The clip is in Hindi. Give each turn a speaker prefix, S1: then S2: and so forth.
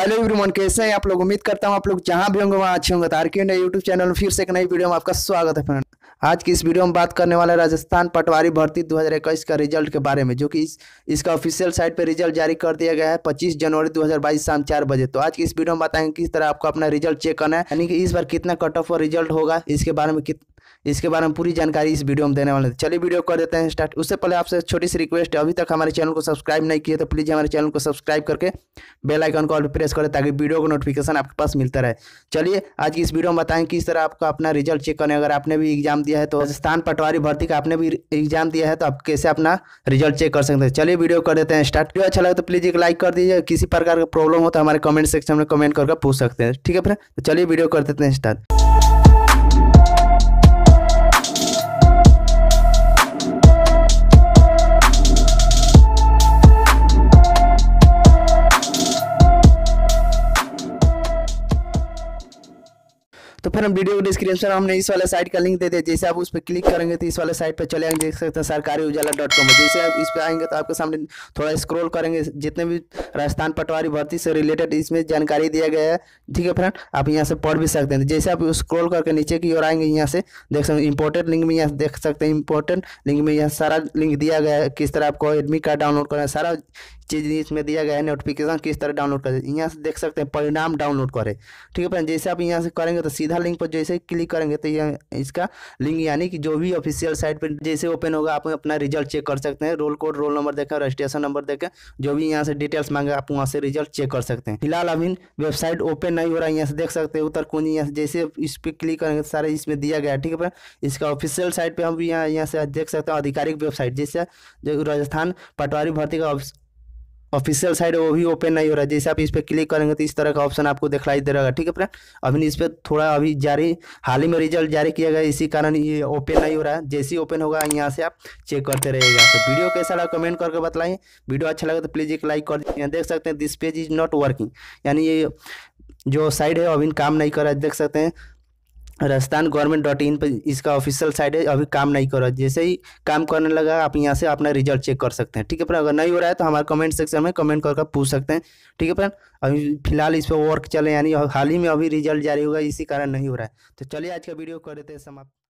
S1: हेलो एवरीवन कैसे हैं आप लोग उम्मीद करता हूँ आप लोग जहां भी होंगे वहां अच्छे होंगे तार यूट्यूब चैनल में फिर से एक नई वीडियो में आपका स्वागत है फ्रेंड आज की इस वीडियो में बात करने वाले राजस्थान पटवारी भर्ती 2021 का रिजल्ट के बारे में जो कि इस इसका ऑफिशियल साइट पर रिजल्ट जारी कर दिया गया है पच्चीस जनवरी बाईस शाम चार बजे तो आज की इस वीडियो में बताएंगे किस तरह आपको अपना रिजल्ट चेक करना है यानी कि इस बार कितना कट ऑफ और रिजल्ट होगा इसके बारे में इसके बारे में पूरी जानकारी इस वीडियो में देने वाले हैं चलिए वीडियो कर देते हैं स्टार्ट उससे पहले आपसे छोटी सी रिक्वेस्ट है अभी तक हमारे चैनल को सब्सक्राइब नहीं किया तो प्लीज़ हमारे चैनल को सब्सक्राइब करके बेल आइकन को ऑल प्रेस करें ताकि वीडियो का नोटिफिकेशन आपके पास मिलता रहे चलिए आज की इस वीडियो में बताएं किस तरह आपका अपना रिजल्ट चेक करें अगर आपने भी एग्जाम दिया है तो राजस्थान पटवारी भर्ती का आपने भी एग्जाम दिया है तो आप कैसे अपना रिजल्ट चेक कर सकते हैं चलिए वीडियो कर देते हैं स्टार्ट वीडियो अच्छा लगे तो प्लीज़ एक लाइक कर दीजिए किसी प्रकार का प्रॉब्लम हो तो हमारे कमेंट सेक्शन में कमेंट करके पूछ सकते हैं ठीक है फिर तो चलिए वीडियो कर देते हैं स्टार्ट तो फिर हम वीडियो को डिस्क्रिप्शन हमने इस वाला साइट का लिंक दे दिया जैसे आप उस पर क्लिक करेंगे तो इस वाले साइट पर चले आएंगे देख सकते हैं सरकारी उजाला डॉट कॉम जैसे आप इस पर आएंगे तो आपके सामने थोड़ा स्क्रॉल करेंगे जितने भी राजस्थान पटवारी भर्ती से रिलेटेड इसमें जानकारी दिया गया है ठीक है फ्रेंड आप यहाँ से पढ़ भी सकते हैं जैसे आप स्क्रॉल करके नीचे की ओर आएंगे यहाँ से देख सकते हैं इंपॉर्टेंट लिंक में यहाँ देख सकते हैं इंपॉर्टेंट लिंक में यहाँ सारा लिंक दिया गया है किस तरह आपको एडमिट कार्ड डाउनलोड करना है सारा चीज़ इसमें दिया गया है नोटिफिकेशन किस तरह डाउनलोड करें यहाँ से देख सकते हैं परिणाम डाउनलोड करें ठीक है फ्रेंड जैसे आप यहाँ से करेंगे तो सीधा लिंक पर जैसे क्लिक करेंगे तो ये इसका लिंक यानी कि जो भी ऑफिशियल साइट पर जैसे ओपन होगा आप अपना रिजल्ट चेक कर सकते हैं रोल कोड रोल नंबर देखें रजिस्ट्रेशन नंबर देखें जो भी यहाँ से डिटेल्स मांगे आप वहाँ से रिजल्ट चेक कर सकते हैं फिलहाल अभी वेबसाइट ओपन नहीं हो रहा है यहाँ से देख सकते हैं उत्तर कुंजी यहाँ जैसे इस पर क्लिक करेंगे तो सारे इसमें दिया गया है ठीक है इसका ऑफिशियल साइट पर हम यहाँ यहाँ से देख सकते हैं आधिकारिक वेबसाइट जैसे जो राजस्थान पटवारी भर्ती का ऑफिशियल साइड है वो भी ओपन नहीं हो रहा है जैसे आप इस पर क्लिक करेंगे तो इस तरह का ऑप्शन आपको दिखलाई दे रहेगा ठीक है फ्रेंड अभी इस पर थोड़ा अभी जारी हाल ही में रिजल्ट जारी किया गया इसी कारण ये ओपन नहीं हो रहा है जैसे ही ओपन होगा यहाँ से आप चेक करते रहेगा तो वीडियो कैसा लगा कमेंट करके बताएं वीडियो अच्छा लगा तो प्लीज़ एक लाइक कर दीजिए देख सकते हैं this page is not working यानी ये जो साइड है अभी काम नहीं कर रहा है देख सकते हैं राजस्थान गवर्नमेंट डॉट इन पर इसका ऑफिशियल साइट है अभी काम नहीं कर रहा जैसे ही काम करने लगा आप यहाँ से अपना रिजल्ट चेक कर सकते हैं ठीक है पर अगर नहीं हो रहा है तो हमारे कमेंट सेक्शन में कमेंट करके पूछ सकते हैं ठीक है पर अभी फिलहाल इस पर वर्क चले यानी हाल ही में अभी रिजल्ट जारी होगा इसी कारण नहीं हो रहा है तो चलिए आज का वीडियो कर देते हैं समाप्त